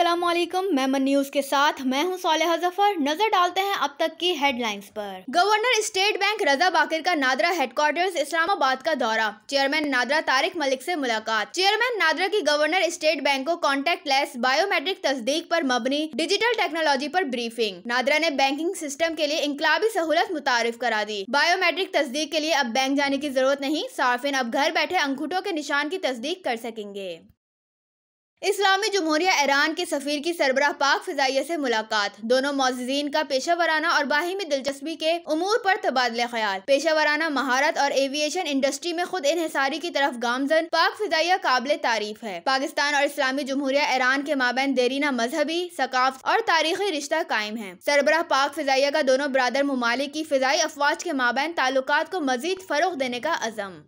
असलम मैं मन न्यूज के साथ मैं हूं सोलह जफर नजर डालते हैं अब तक की हेडलाइंस पर governor state bank Raza Baqir का नादरा हेडक्वार्टर्स इस्लामाबाद का दौरा चेयरमैन नादरा तारिक मलिक से मुलाकात चेयरमैन नादरा की गवर्नर स्टेट बैंक को कॉन्टेक्ट लेस बायोमेट्रिक तस्दीक आरोप मबनी डिजिटल टेक्नोलॉजी आरोप ब्रीफिंग नादरा ने बैंकिंग सिस्टम के लिए इंकलाबी सहूलत मुतारफ करा दी बायोमेट्रिक तस्दीक के लिए अब बैंक जाने की जरूरत नहीं सार्फिन अब घर बैठे अंगूठों के निशान की तस्दीक कर सकेंगे इस्लामी जमहूरिया ईरान के सफ़ीर की सरबराह पाक फ़जाइया से मुलाकात दोनों मोजीन का पेशा वाराना और बाहिमी दिलचस्पी के अमूर पर तबादला ख्याल पेशा वाराना महारत और एविएशन इंडस्ट्री में खुद इन्हसारी की तरफ गामजन पाक फ़जाइया काबिल तारीफ है पाकिस्तान और इस्लामी जमहूरिया ईरान के माबे देरीना मजहबी सकाफत और तारीखी रिश्ता कायम है सरबराह पाक फ़जाइया का दोनों बरदर ममालिक फ़जाई अफवाज के माबे ताल्लुक को मजीद फ़रोग देने का अजम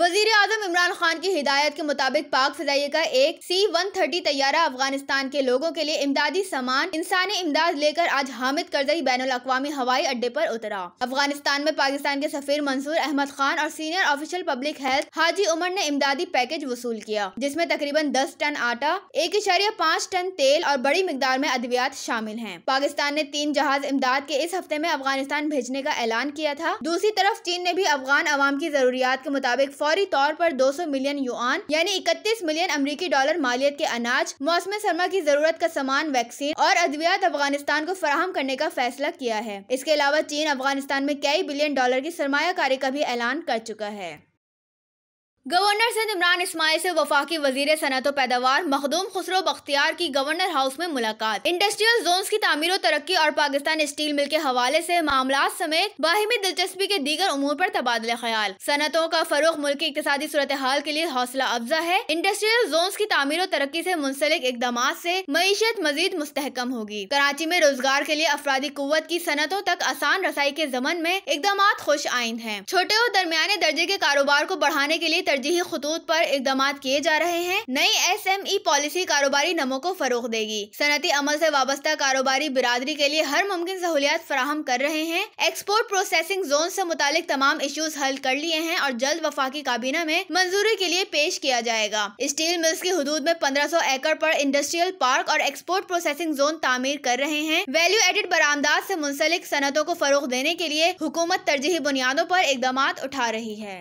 वजीर आजम इमरान खान की हिदायत के मुताबिक पाक फजाइये का एक सी वन थर्टी तैयारा अफगानिस्तान के लोगों के लिए इमदादी सामान इंसानी इमदाद लेकर आज हामिद करजई बैन अवी हवाई अड्डे आरोप उतरा अफगानिस्तान में पाकिस्तान के सफीर मंसूर अहमद खान और senior official public health Haji Umar ने इमदादी पैकेज वसूल किया जिसमे तकरीबन दस टन आटा एक इशारिया पाँच टन तेल और बड़ी मकदार में अद्वियात शामिल है पाकिस्तान ने तीन जहाज इमदाद के इस हफ्ते में अफगानिस्तान भेजने का ऐलान किया था दूसरी तरफ चीन ने भी अफगान अवाम की जरूरियात के मुताबिक फौरी तौर पर 200 मिलियन युआन यानी 31 मिलियन अमेरिकी डॉलर मालियत के अनाज मौसम सरमा की जरूरत का सामान वैक्सीन और अद्वियात अफगानिस्तान को फराहम करने का फैसला किया है इसके अलावा चीन अफगानिस्तान में कई बिलियन डॉलर की सरमाकारी का भी ऐलान कर चुका है गवर्नर सिंध इमरान इसमाइल से वफाकी वजीर सनत पैदावार मखदूम खुसरो बख्तियार की गवर्नर हाउस में मुलाकात इंडस्ट्रियल जोन की तमीर तरक्की और पाकिस्तान स्टील मिल के हवाले ऐसी मामला समेत बाहिमी दिलचस्पी के दीगर उमूर आरोप तबादला ख्याल सनतों का फरोख मुल्क की इकतदी सूरत हाल के लिए हौसला अफजा है इंडस्ट्रियल जोन की तमीर तरक्की ऐसी मुंसलिक इकदाम ऐसी मीशत मजीद मुस्तकम होगी कराची में रोजगार के लिए अफराधी कुत की सनतों तक आसान रसाई के जमन में इकदाम खुश आइंद है छोटे और दरमिया दर्जे के कारोबार को बढ़ाने के लिए तरजीही खतूत पर इकदाम किए जा रहे हैं नई एस एम ई पॉलिसी कारोबारी नमों को फरोग देगी सनती अमल ऐसी वाबस्ता कारोबारी बिरादरी के लिए हर मुमकिन सहूलियात फराहम कर रहे हैं एक्सपोर्ट प्रोसेसिंग जोन ऐसी मुतालिक तमाम इशूज हल कर लिए हैं और जल्द वफाकी काबीना में मंजूरी के लिए पेश किया जाएगा स्टील मिल्स की हदूद में पंद्रह सौ एकड़ आरोप इंडस्ट्रियल पार्क और एक्सपोर्ट प्रोसेसिंग जोन तामीर कर रहे हैं वैल्यू एडेड बरामदात ऐसी मुंसलिक सनतों को फरोग देने के लिए हुकूमत तरजीही बुनियादों आरोप इकदाम उठा रही है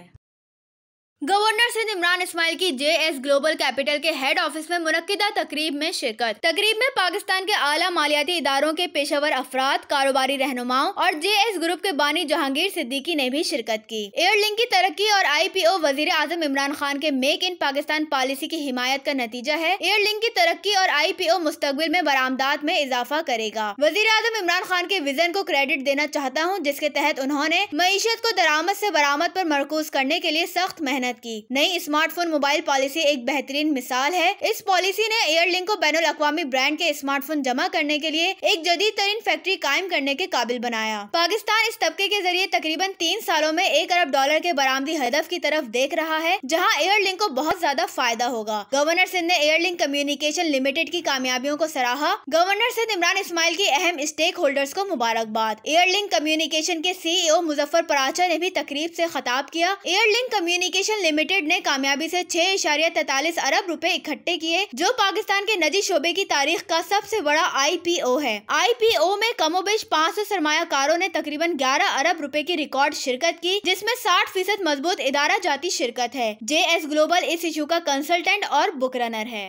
गवर्नर सिंध इमरान इस्माइल की जे एस ग्लोबल कैपिटल के हेड ऑफिस में मुनदा तकरीब में शिरकत तकरीब में पाकिस्तान के आला मालियाती इदारों के पेशेवर अफराद कारोबारी रहनुमाओं और जे एस ग्रुप के बानी जहांगीर सिद्दीकी ने भी शिरकत की लिंक की तरक्की और आई पी ओ वजीर आजम इमरान खान के मेक इन पाकिस्तान पॉलिसी की हिमायत का नतीजा है लिंक की तरक्की और आई पी ओ मुस्तबिल में बरामदात में इजाफा करेगा वजीर आजम इमरान खान के विजन को क्रेडिट देना चाहता हूँ जिसके तहत उन्होंने मीशत को दरामद ऐसी बरामद आरोप मरकूज करने के लिए सख्त मेहनत भारत की नई स्मार्टफोन मोबाइल पॉलिसी एक बेहतरीन मिसाल है इस पॉलिसी ने एयरलिंक को बैन अवी ब्रांड के स्मार्टफोन जमा करने के लिए एक जदीद तरीन फैक्ट्री कायम करने के काबिल बनाया पाकिस्तान इस तबके के जरिए तकरीबन तीन सालों में एक अरब डॉलर के बरामदी हदफ की तरफ देख रहा है जहाँ एयरलिंक को बहुत ज्यादा फायदा होगा गवर्नर सिंह ने एयरलिंक कम्युनिकेशन लिमिटेड की कामयाबियों को सराहा गवर्नर सिंह इमरान इसमाइल की अहम स्टेक होल्डर्स को मुबारकबाद एयरलिंक कम्युनिकेशन के सीईओ e मुजफ्फर पराचा ने भी तकरीब ऐसी खताब किया एयरलिंक कम्युनिकेशन लिमिटेड ने कामयाबी से छह इशारिया तैतालीस अरब रुपए इकट्ठे किए जो पाकिस्तान के नजी शोबे की तारीख का सबसे बड़ा आईपीओ है आईपीओ में कमोबेश पाँच सौ ने तकरीबन ग्यारह अरब रूपए की रिकॉर्ड शिरकत की जिसमे साठ फीसद मजबूत इदारा जाती शिरकत है जे ग्लोबल इस इशू का कंसल्टेंट और बुक रनर है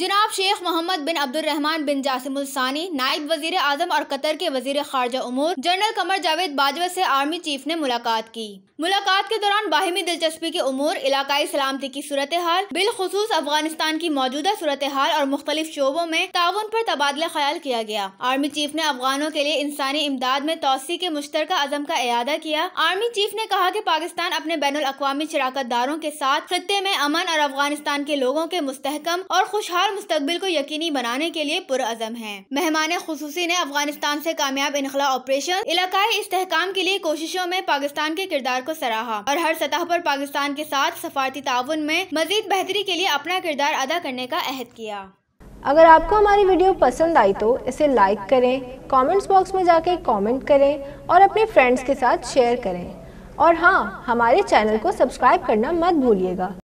जनाब शेख मोहम्मद बिन अब्दुलरहमान बिन जासिमुलसानी नायब वजीर आजम और कतर के वजीर खारजा उमूर जनरल कमर जावेद बाजवा से आर्मी चीफ ने मुलाकात की मुलाकात के दौरान बाहिमी दिलचस्पी के उमूर इलाकाई सलामती की सूरत हाल बिलखसूस अफगानिस्तान की मौजूदा सूरत हाल और मुख्तलिफ शोबों में ताउन पर तबादला ख्याल किया गया आर्मी चीफ ने अफगानों के लिए इंसानी इमदाद में तोसी के मुश्तर अजम का अदा किया आर्मी चीफ ने कहा की पाकिस्तान अपने बैन अवी शराकत दारों के साथ खत्े में अमन और अफगानिस्तान के लोगों के मुस्तकम और खुशहाल सरकार मुस्तबिल को यकीनी बनाने के लिए पुरजम है मेहमान खसूसी ने अफगानिस्तान ऐसी कामयाब इनखला ऑपरेशन इलाकाई इसकाम के लिए कोशिशों में पाकिस्तान के किरदार को सराहा और हर सतह आरोप पाकिस्तान के साथ सफारती ताउन में मजीद बेहतरी के लिए अपना किरदार अदा करने का अहद किया अगर आपको हमारी वीडियो पसंद आई तो इसे लाइक करें कमेंट्स बॉक्स में जाके कमेंट करें और अपने फ्रेंड्स के साथ शेयर करें और हाँ हमारे चैनल को सब्सक्राइब करना मत भूलिएगा